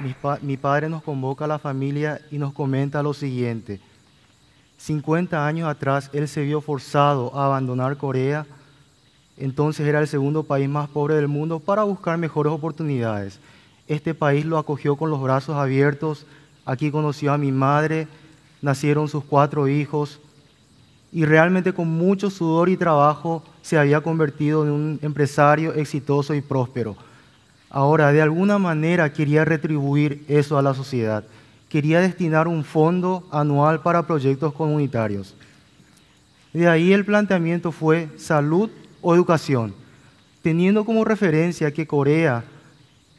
mi, mi, padre nos convoca a la familia y nos comenta lo siguiente. 50 años atrás él se vio forzado a abandonar Corea, entonces era el segundo país más pobre del mundo, para buscar mejores oportunidades. Este país lo acogió con los brazos abiertos, aquí conoció a mi madre, nacieron sus cuatro hijos y realmente con mucho sudor y trabajo se había convertido en un empresario exitoso y próspero. Ahora, de alguna manera quería retribuir eso a la sociedad. Quería destinar un fondo anual para proyectos comunitarios. De ahí el planteamiento fue salud o educación, teniendo como referencia que Corea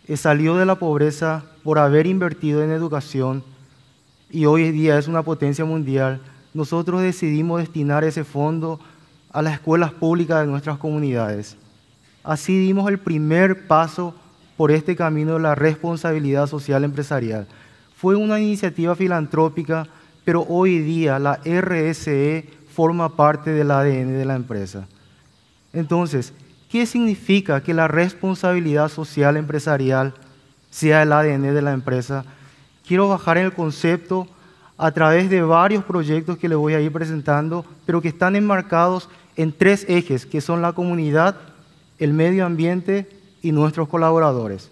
eh, salió de la pobreza por haber invertido en educación y hoy en día es una potencia mundial, nosotros decidimos destinar ese fondo a las escuelas públicas de nuestras comunidades. Así dimos el primer paso por este camino de la responsabilidad social empresarial. Fue una iniciativa filantrópica, pero hoy día la RSE forma parte del ADN de la empresa. Entonces, ¿qué significa que la responsabilidad social empresarial sea el ADN de la empresa? Quiero bajar el concepto a través de varios proyectos que le voy a ir presentando, pero que están enmarcados en tres ejes, que son la comunidad, el medio ambiente y nuestros colaboradores.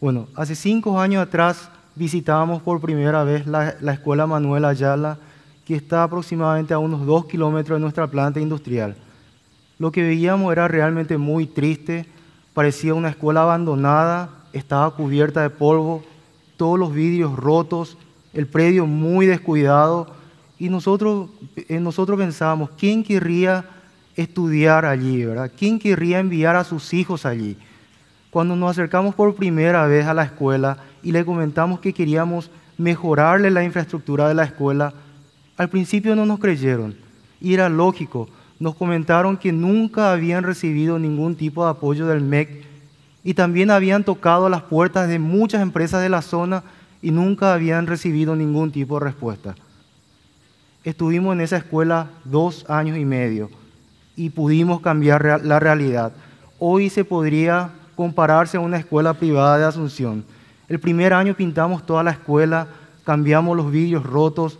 Bueno, hace cinco años atrás visitábamos por primera vez la, escuela Manuel Ayala, que está aproximadamente a unos dos kilómetros de nuestra planta industrial. Lo que veíamos era realmente muy triste, parecía una escuela abandonada, estaba cubierta de polvo, todos los vidrios rotos, el predio muy descuidado, y nosotros, eh, nosotros pensábamos, ¿quién querría estudiar allí, ¿verdad? ¿Quién querría enviar a sus hijos allí? Cuando nos acercamos por primera vez a la escuela y le comentamos que queríamos mejorarle la infraestructura de la escuela, al principio no nos creyeron y era lógico. Nos comentaron que nunca habían recibido ningún tipo de apoyo del MEC y también habían tocado las puertas de muchas empresas de la zona y nunca habían recibido ningún tipo de respuesta. Estuvimos en esa escuela dos años y medio y pudimos cambiar la realidad. Hoy se podría compararse a una escuela privada de Asunción. El primer año pintamos toda la escuela, cambiamos los vidrios rotos,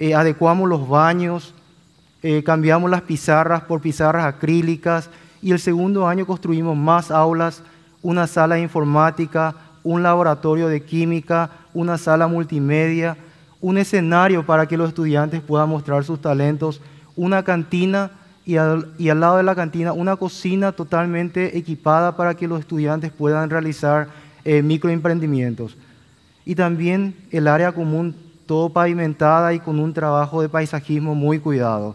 eh, adecuamos los baños, eh, cambiamos las pizarras por pizarras acrílicas y el segundo año construimos más aulas, una sala de informática, un laboratorio de química, una sala multimedia, un escenario para que los estudiantes puedan mostrar sus talentos, una cantina y al, lado de la cantina una cocina totalmente equipada para que los estudiantes puedan realizar eh, microemprendimientos. Y también el área común todo pavimentada y con un trabajo de paisajismo muy cuidado.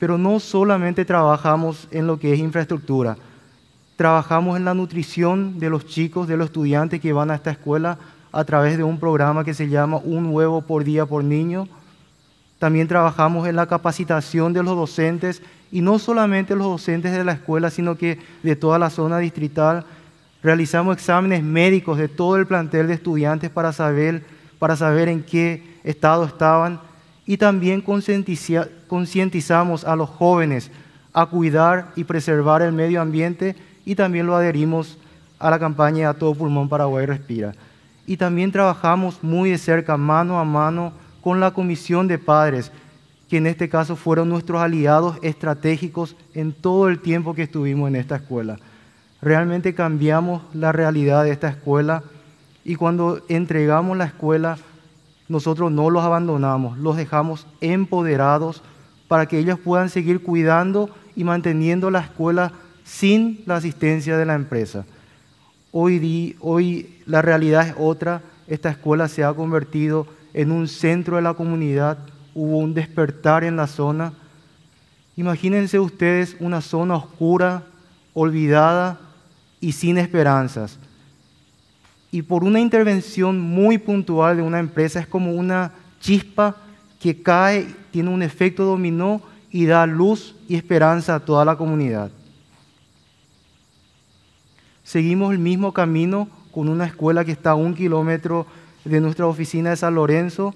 Pero no solamente trabajamos en lo que es infraestructura, trabajamos en la nutrición de los chicos, de los estudiantes que van a esta escuela a través de un programa que se llama Un huevo por día por niño, también trabajamos en la capacitación de los docentes y no solamente los docentes de la escuela, sino que de toda la zona distrital. Realizamos exámenes médicos de todo el plantel de estudiantes para saber, para saber en qué estado estaban y también concientizamos a los jóvenes a cuidar y preservar el medio ambiente y también lo adherimos a la campaña A Todo Pulmón Paraguay Respira. Y también trabajamos muy de cerca, mano a mano, con la Comisión de Padres, que en este caso fueron nuestros aliados estratégicos en todo el tiempo que estuvimos en esta escuela. Realmente cambiamos la realidad de esta escuela y cuando entregamos la escuela, nosotros no los abandonamos, los dejamos empoderados para que ellos puedan seguir cuidando y manteniendo la escuela sin la asistencia de la empresa. Hoy, hoy la realidad es otra, esta escuela se ha convertido en un centro de la comunidad, hubo un despertar en la zona. Imagínense ustedes una zona oscura, olvidada y sin esperanzas. Y por una intervención muy puntual de una empresa es como una chispa que cae, tiene un efecto dominó y da luz y esperanza a toda la comunidad. Seguimos el mismo camino con una escuela que está a un kilómetro de nuestra oficina de San Lorenzo.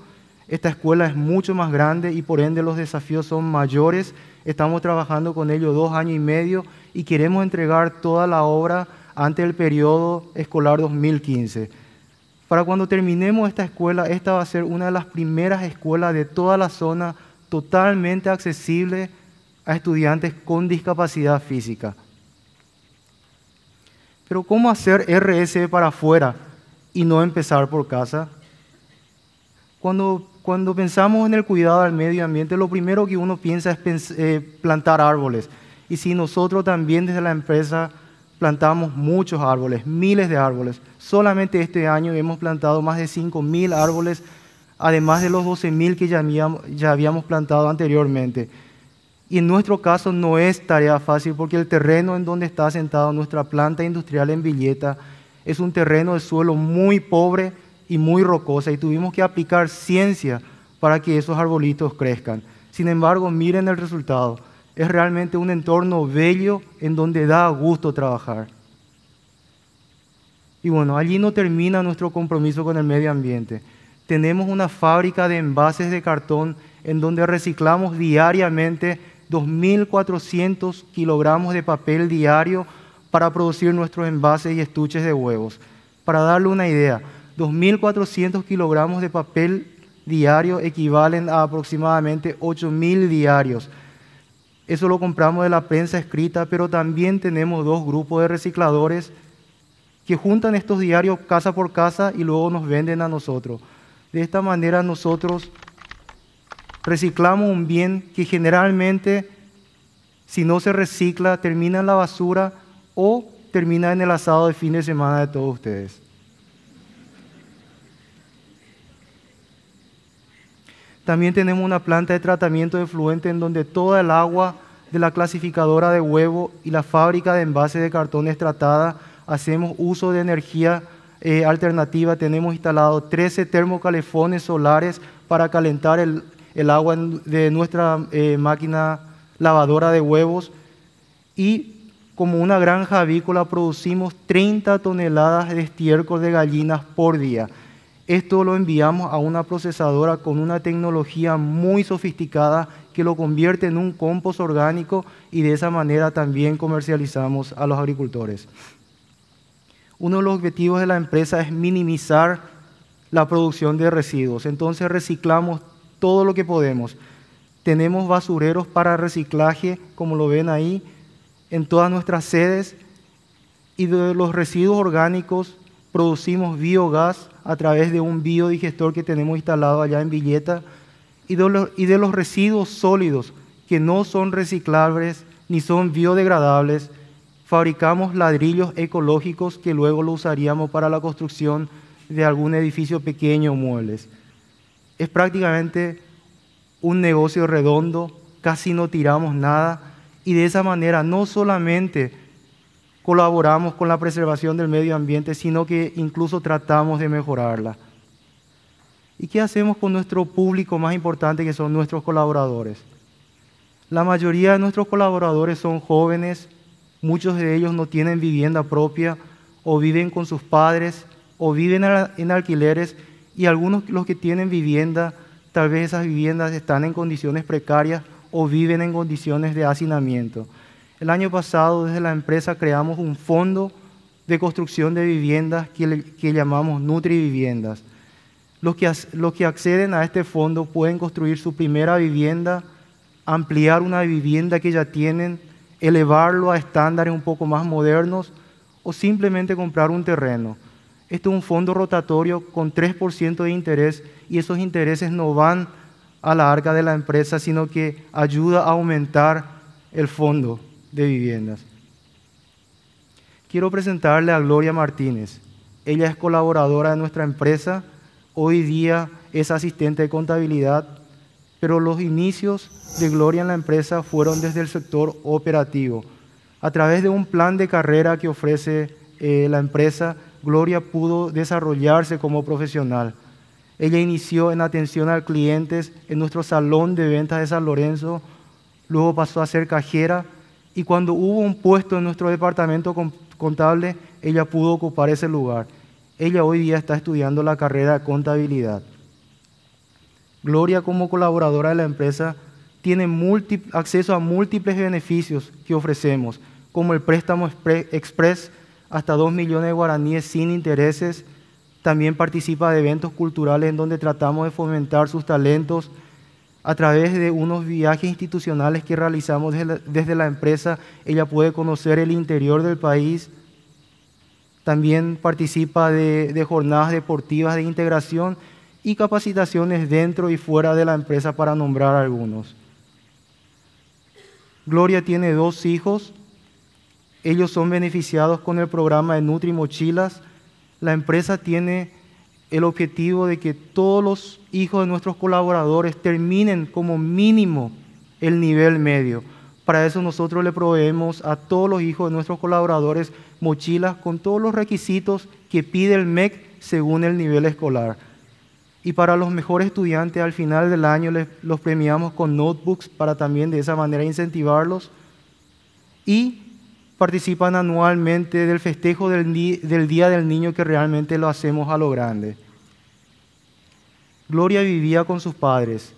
Esta escuela es mucho más grande y por ende los desafíos son mayores. Estamos trabajando con ellos dos años y medio y queremos entregar toda la obra ante el periodo escolar 2015. Para cuando terminemos esta escuela, esta va a ser una de las primeras escuelas de toda la zona totalmente accesible a estudiantes con discapacidad física. Pero ¿cómo hacer RSE para afuera? y no empezar por casa. Cuando, cuando pensamos en el cuidado del medio ambiente, lo primero que uno piensa es eh, plantar árboles. Y si nosotros también desde la empresa plantamos muchos árboles, miles de árboles, solamente este año hemos plantado más de 5.000 árboles, además de los 12.000 que ya habíamos, ya habíamos plantado anteriormente. Y en nuestro caso no es tarea fácil porque el terreno en donde está asentada nuestra planta industrial en Villeta es un terreno de suelo muy pobre y muy rocosa y tuvimos que aplicar ciencia para que esos arbolitos crezcan. Sin embargo, miren el resultado. Es realmente un entorno bello en donde da gusto trabajar. Y bueno, allí no termina nuestro compromiso con el medio ambiente. Tenemos una fábrica de envases de cartón en donde reciclamos diariamente 2.400 kilogramos de papel diario para producir nuestros envases y estuches de huevos. Para darle una idea, 2.400 kilogramos de papel diario equivalen a aproximadamente 8.000 diarios. Eso lo compramos de la prensa escrita, pero también tenemos dos grupos de recicladores que juntan estos diarios casa por casa y luego nos venden a nosotros. De esta manera nosotros reciclamos un bien que generalmente, si no se recicla, termina en la basura o termina en el asado de fin de semana de todos ustedes. También tenemos una planta de tratamiento de fluente en donde toda el agua de la clasificadora de huevo y la fábrica de envases de cartones tratada hacemos uso de energía eh, alternativa. Tenemos instalado 13 termocalefones solares para calentar el, agua de nuestra eh, máquina lavadora de huevos y como una granja avícola producimos 30 toneladas de estiércol de gallinas por día. Esto lo enviamos a una procesadora con una tecnología muy sofisticada que lo convierte en un compost orgánico y de esa manera también comercializamos a los agricultores. Uno de los objetivos de la empresa es minimizar la producción de residuos. Entonces reciclamos todo lo que podemos. Tenemos basureros para reciclaje, como lo ven ahí, en todas nuestras sedes y de los residuos orgánicos producimos biogás a través de un biodigestor que tenemos instalado allá en Villeta y de, los, y de los residuos sólidos que no son reciclables ni son biodegradables, fabricamos ladrillos ecológicos que luego lo usaríamos para la construcción de algún edificio pequeño o muebles. Es prácticamente un negocio redondo, casi no tiramos nada y de esa manera no solamente colaboramos con la preservación del medio ambiente, sino que incluso tratamos de mejorarla. ¿Y qué hacemos con nuestro público más importante que son nuestros colaboradores? La mayoría de nuestros colaboradores son jóvenes, muchos de ellos no tienen vivienda propia o viven con sus padres o viven en alquileres y algunos los que tienen vivienda, tal vez esas viviendas están en condiciones precarias o viven en condiciones de hacinamiento. El año pasado desde la empresa creamos un fondo de construcción de viviendas que, llamamos nutri Los que, los que acceden a este fondo pueden construir su primera vivienda, ampliar una vivienda que ya tienen, elevarlo a estándares un poco más modernos o simplemente comprar un terreno. Este es un fondo rotatorio con 3% de interés y esos intereses no van a la arca de la empresa, sino que ayuda a aumentar el fondo de viviendas. Quiero presentarle a Gloria Martínez. Ella es colaboradora de nuestra empresa, hoy día es asistente de contabilidad, pero los inicios de Gloria en la empresa fueron desde el sector operativo. A través de un plan de carrera que ofrece eh, la empresa, Gloria pudo desarrollarse como profesional. Ella inició en atención al clientes en nuestro salón de ventas de San Lorenzo, luego pasó a ser cajera y cuando hubo un puesto en nuestro departamento contable, ella pudo ocupar ese lugar. Ella hoy día está estudiando la carrera de contabilidad. Gloria como colaboradora de la empresa tiene acceso a múltiples beneficios que ofrecemos, como el préstamo express hasta 2 millones de guaraníes sin intereses, también participa de eventos culturales en donde tratamos de fomentar sus talentos a través de unos viajes institucionales que realizamos desde la, empresa. Ella puede conocer el interior del país. También participa de, de jornadas deportivas de integración y capacitaciones dentro y fuera de la empresa para nombrar algunos. Gloria tiene dos hijos. Ellos son beneficiados con el programa de Nutri Mochilas, la empresa tiene el objetivo de que todos los hijos de nuestros colaboradores terminen como mínimo el nivel medio. Para eso nosotros le proveemos a todos los hijos de nuestros colaboradores mochilas con todos los requisitos que pide el MEC según el nivel escolar. Y para los mejores estudiantes al final del año los premiamos con notebooks para también de esa manera incentivarlos. Y participan anualmente del festejo del, Día del Niño que realmente lo hacemos a lo grande. Gloria vivía con sus padres.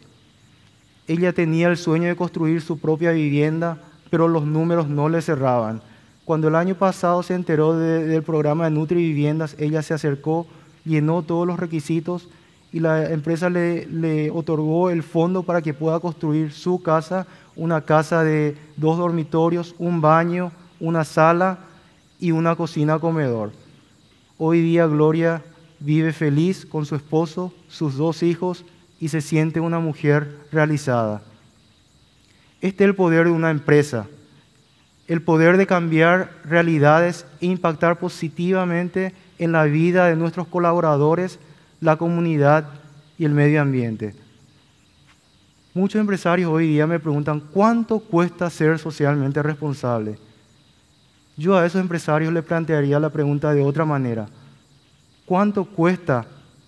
Ella tenía el sueño de construir su propia vivienda, pero los números no le cerraban. Cuando el año pasado se enteró del programa de Nutri Viviendas, ella se acercó, llenó todos los requisitos y la empresa le otorgó el fondo para que pueda construir su casa, una casa de dos dormitorios, un baño, una sala y una cocina comedor. Hoy día Gloria vive feliz con su esposo, sus dos hijos y se siente una mujer realizada. Este es el poder de una empresa, el poder de cambiar realidades e impactar positivamente en la vida de nuestros colaboradores, la comunidad y el medio ambiente. Muchos empresarios hoy día me preguntan cuánto cuesta ser socialmente responsable. Yo a esos empresarios le plantearía la pregunta de otra manera. ¿Cuánto cuesta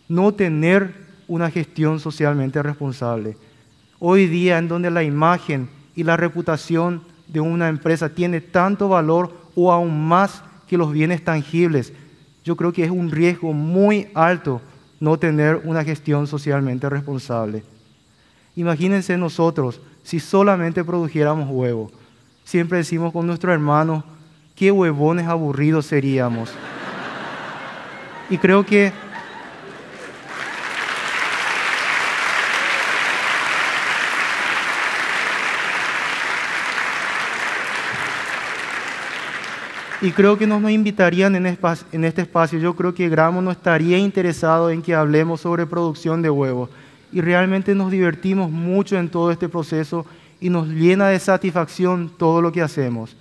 no tener una gestión socialmente responsable? Hoy día en donde la imagen y la reputación de una empresa tiene tanto valor o aún más que los bienes tangibles, yo creo que es un riesgo muy alto no tener una gestión socialmente responsable. Imagínense nosotros si solamente produjéramos huevo. Siempre decimos con nuestros hermanos qué huevones aburridos seríamos. Y creo que y creo que nos, nos invitarían en, en, este espacio. Yo creo que Gramo no estaría interesado en que hablemos sobre producción de huevos. Y realmente nos divertimos mucho en todo este proceso y nos llena de satisfacción todo lo que hacemos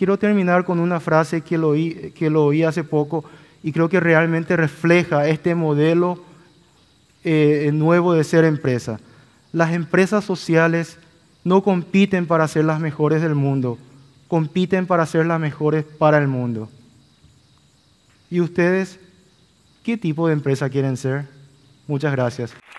quiero terminar con una frase que lo, oí, hace poco y creo que realmente refleja este modelo eh, nuevo de ser empresa. Las empresas sociales no compiten para ser las mejores del mundo, compiten para ser las mejores para el mundo. ¿Y ustedes qué tipo de empresa quieren ser? Muchas gracias.